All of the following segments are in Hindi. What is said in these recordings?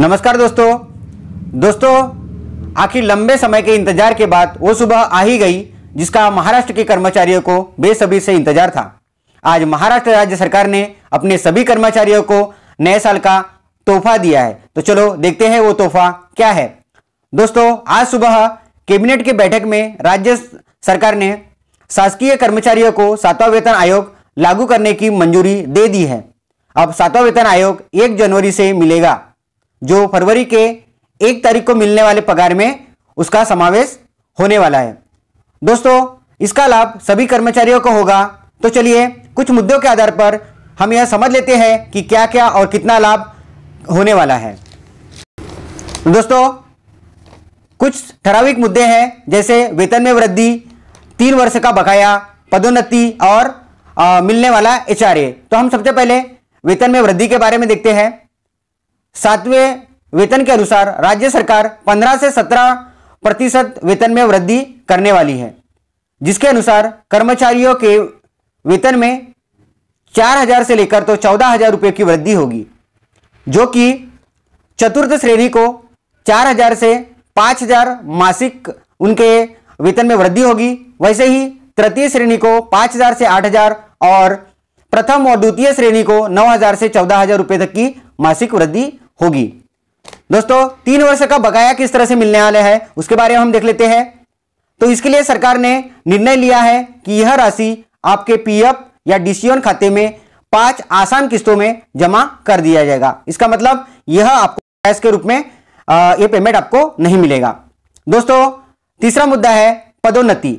नमस्कार दोस्तों दोस्तों आखिर लंबे समय के इंतजार के बाद वो सुबह आ ही गई जिसका महाराष्ट्र के कर्मचारियों को बेसब्री से इंतजार था आज महाराष्ट्र राज्य सरकार ने अपने सभी कर्मचारियों को नए साल का तोहफा दिया है तो चलो देखते हैं वो तोहफा क्या है दोस्तों आज सुबह कैबिनेट के बैठक में राज्य सरकार ने शासकीय कर्मचारियों को सातवां वेतन आयोग लागू करने की मंजूरी दे दी है अब सातवां वेतन आयोग एक जनवरी से मिलेगा जो फरवरी के एक तारीख को मिलने वाले पगार में उसका समावेश होने वाला है दोस्तों इसका लाभ सभी कर्मचारियों को होगा तो चलिए कुछ मुद्दों के आधार पर हम यह समझ लेते हैं कि क्या क्या और कितना लाभ होने वाला है दोस्तों कुछ ठराविक मुद्दे हैं जैसे वेतन में वृद्धि तीन वर्ष का बकाया पदोन्नति और आ, मिलने वाला एच तो हम सबसे पहले वेतन में वृद्धि के बारे में देखते हैं सातवें वेतन के अनुसार राज्य सरकार 15 से 17 प्रतिशत वेतन में वृद्धि करने वाली है जिसके अनुसार कर्मचारियों के वेतन में 4000 से लेकर तो चौदह हजार रुपये की वृद्धि होगी जो कि चतुर्थ श्रेणी को 4000 से 5000 मासिक उनके वेतन में वृद्धि होगी वैसे ही तृतीय श्रेणी को 5000 से 8000 और प्रथम और द्वितीय श्रेणी को 9000 से हजार रुपए तक की मासिक वृद्धि होगी दोस्तों तीन वर्ष का बकाया किस तरह से मिलने वाला है उसके बारे में हम देख लेते हैं तो इसके लिए सरकार ने निर्णय लिया है कि यह राशि आपके पीएफ या डीसीओन खाते में पांच आसान किस्तों में जमा कर दिया जाएगा इसका मतलब यह आपको कैश के रूप में यह पेमेंट आपको नहीं मिलेगा दोस्तों तीसरा मुद्दा है पदोन्नति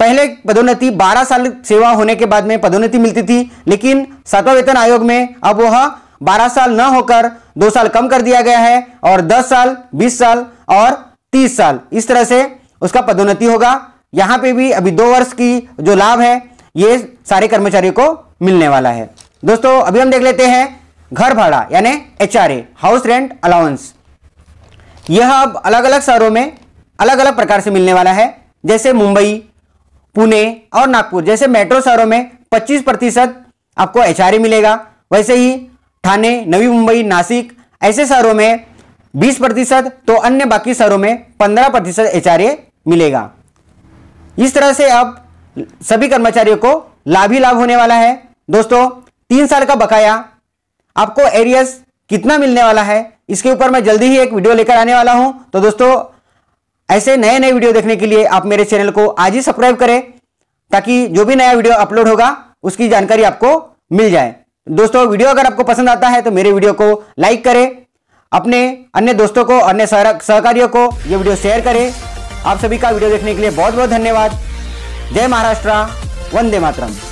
पहले पदोन्नति 12 साल सेवा होने के बाद में पदोन्नति मिलती थी लेकिन सातवां वेतन आयोग में अब वह 12 साल न होकर दो साल कम कर दिया गया है और 10 साल 20 साल और 30 साल इस तरह से उसका पदोन्नति होगा यहां पे भी अभी दो वर्ष की जो लाभ है ये सारे कर्मचारियों को मिलने वाला है दोस्तों अभी हम देख लेते हैं घर भाड़ा यानी एच हाउस रेंट अलाउंस यह अब अलग अलग शहरों में अलग अलग प्रकार से मिलने वाला है जैसे मुंबई पुणे और नागपुर जैसे मेट्रो शहरों में 25 प्रतिशत आपको एच मिलेगा वैसे ही थाने नवी मुंबई नासिक ऐसे शहरों में 20 प्रतिशत तो अन्य बाकी शहरों में 15 प्रतिशत एच मिलेगा इस तरह से अब सभी कर्मचारियों को लाभ ही लाभ होने वाला है दोस्तों तीन साल का बकाया आपको एरियस कितना मिलने वाला है इसके ऊपर मैं जल्दी ही एक वीडियो लेकर आने वाला हूं तो दोस्तों ऐसे नए नए वीडियो देखने के लिए आप मेरे चैनल को आज ही सब्सक्राइब करें ताकि जो भी नया वीडियो अपलोड होगा उसकी जानकारी आपको मिल जाए दोस्तों वीडियो अगर आपको पसंद आता है तो मेरे वीडियो को लाइक करें अपने अन्य दोस्तों को अन्य सहकारियों को ये वीडियो शेयर करें आप सभी का वीडियो देखने के लिए बहुत बहुत धन्यवाद जय महाराष्ट्र वंदे मातरम